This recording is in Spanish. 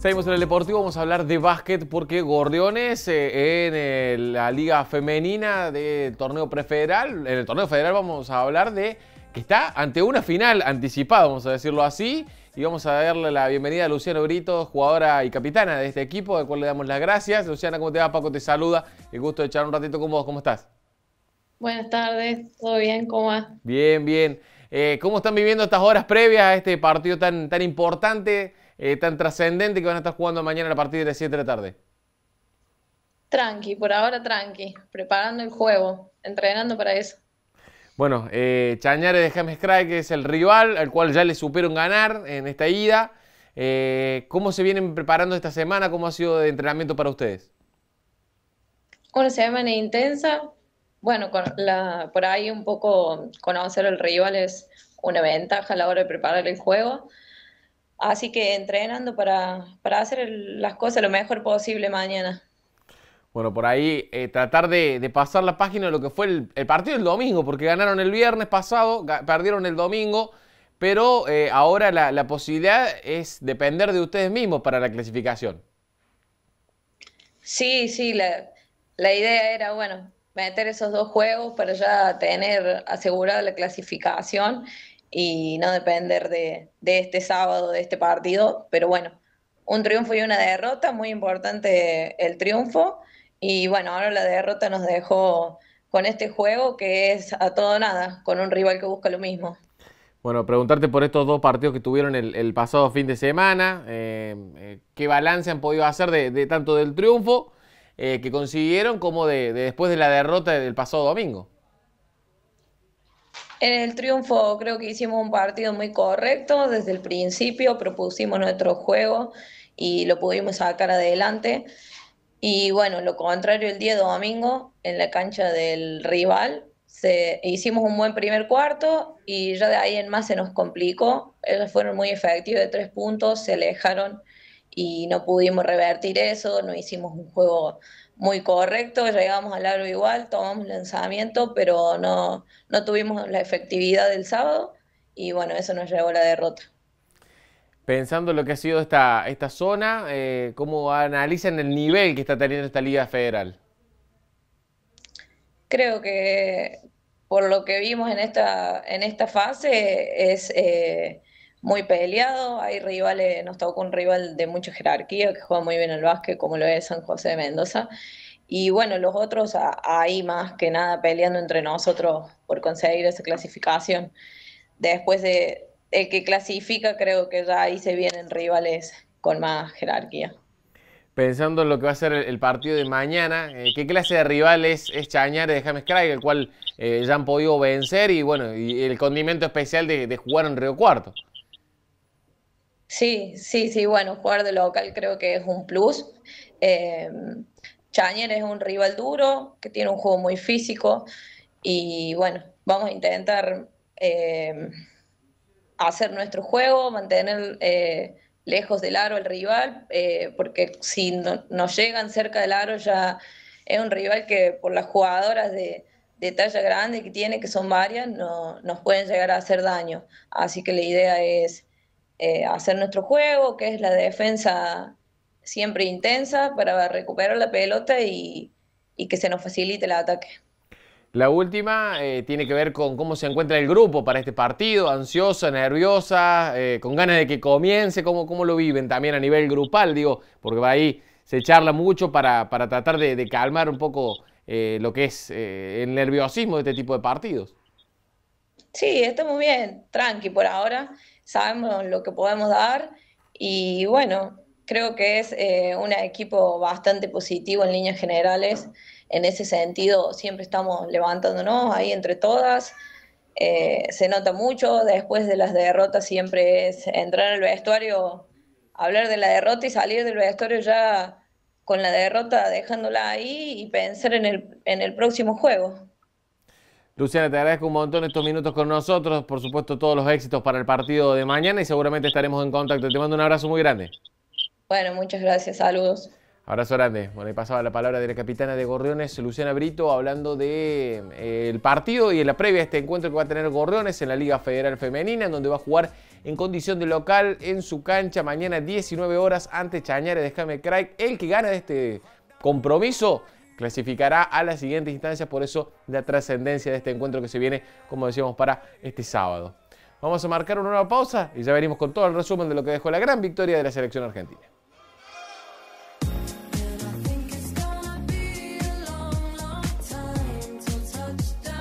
Seguimos en el deportivo, vamos a hablar de básquet porque Gordiones eh, en eh, la liga femenina de torneo prefederal, en el torneo federal vamos a hablar de que está ante una final anticipada, vamos a decirlo así, y vamos a darle la bienvenida a Luciana Brito, jugadora y capitana de este equipo, al cual le damos las gracias. Luciana, ¿cómo te va? Paco te saluda, el gusto de echar un ratito con vos, ¿cómo estás? Buenas tardes, ¿todo bien? ¿Cómo va? Bien, bien. Eh, ¿Cómo están viviendo estas horas previas a este partido tan, tan importante? Eh, tan trascendente que van a estar jugando mañana a partir de las 7 de la tarde? Tranqui, por ahora tranqui, preparando el juego, entrenando para eso. Bueno, eh, Chañares de James que es el rival al cual ya le supieron ganar en esta ida. Eh, ¿Cómo se vienen preparando esta semana? ¿Cómo ha sido de entrenamiento para ustedes? Una semana intensa. Bueno, por ahí un poco conocer el rival es una ventaja a la hora de preparar el juego. Así que entrenando para, hacer las cosas lo mejor posible mañana. Bueno, por ahí eh, tratar de, pasar la página de lo que fue el, partido el domingo, porque ganaron el viernes pasado, perdieron el domingo, pero eh, ahora la, posibilidad es depender de ustedes mismos para la clasificación. Sí, sí, la, la idea era, bueno, meter esos dos juegos para ya tener asegurada la clasificación y no depender de, este sábado, de este partido, pero bueno, un triunfo y una derrota, muy importante el triunfo y bueno, ahora la derrota nos dejó con este juego que es a todo nada, con un rival que busca lo mismo. Bueno, preguntarte por estos dos partidos que tuvieron el, pasado fin de semana, eh, eh, qué balance han podido hacer de, tanto del triunfo eh, que consiguieron como de, después de la derrota del pasado domingo. En el triunfo creo que hicimos un partido muy correcto. Desde el principio propusimos nuestro juego y lo pudimos sacar adelante. Y bueno, lo contrario, el día domingo, en la cancha del rival, se, hicimos un buen primer cuarto y ya de ahí en más se nos complicó. Ellos fueron muy efectivos de tres puntos, se alejaron y no pudimos revertir eso, no hicimos un juego muy correcto, llegamos al aro igual, tomamos lanzamiento, pero no, tuvimos la efectividad del sábado y bueno, eso nos llevó a la derrota. Pensando lo que ha sido esta, esta zona, eh, ¿cómo analizan el nivel que está teniendo esta Liga Federal? Creo que por lo que vimos en esta, en esta fase es... Eh, muy peleado. Hay rivales, nos tocó un rival de mucha jerarquía que juega muy bien el básquet, como lo es San José de Mendoza. Y bueno, los otros ahí más que nada peleando entre nosotros por conseguir esa clasificación. Después de el que clasifica, creo que ya ahí se vienen rivales con más jerarquía. Pensando en lo que va a ser el partido de mañana, eh, ¿qué clase de rivales es, es de James Craig, el cual eh, ya han podido vencer y bueno, y el condimento especial de jugar en Río Cuarto? Sí, sí, sí, bueno, jugar de local creo que es un plus. Eh, es un rival duro, que tiene un juego muy físico y bueno, vamos a intentar eh, hacer nuestro juego, mantener eh, lejos del aro el rival, eh, porque si nos llegan cerca del aro ya es un rival que por las jugadoras de, de talla grande que tiene, que son varias, no, nos pueden llegar a hacer daño. Así que la idea es eh, hacer nuestro juego, que es la defensa siempre intensa para recuperar la pelota y, que se nos facilite el ataque. La última eh, tiene que ver con cómo se encuentra el grupo para este partido, ansiosa, nerviosa, eh, con ganas de que comience, cómo, lo viven también a nivel grupal, digo, porque va ahí se charla mucho para, tratar de, calmar un poco lo que es el nerviosismo de este tipo de partidos. Sí, estamos bien, tranqui por ahora, sabemos lo que podemos dar y bueno, creo que es eh, un equipo bastante positivo en líneas generales. En ese sentido, siempre estamos levantándonos ahí entre todas. Eh, se nota mucho, después de las derrotas siempre es entrar al vestuario, hablar de la derrota y salir del vestuario ya con la derrota dejándola ahí y pensar en el, en el próximo juego. Luciana, te agradezco un montón estos minutos con nosotros. Por supuesto, todos los éxitos para el partido de mañana y seguramente estaremos en contacto. Te mando un abrazo muy grande. Bueno, muchas gracias. Saludos. Abrazo grande. Bueno, y pasaba la palabra de la capitana de Gordiones, Luciana Brito, hablando del eh, partido y en la previa a este encuentro que va a tener Gordiones en la Liga Federal Femenina, en donde va a jugar en condición de local en su cancha mañana 19 horas ante Chañares de crack El que gana de este compromiso clasificará a la siguiente instancia, por eso la trascendencia de este encuentro que se viene, como decíamos, para este sábado. Vamos a marcar una nueva pausa y ya venimos con todo el resumen de lo que dejó la gran victoria de la selección argentina.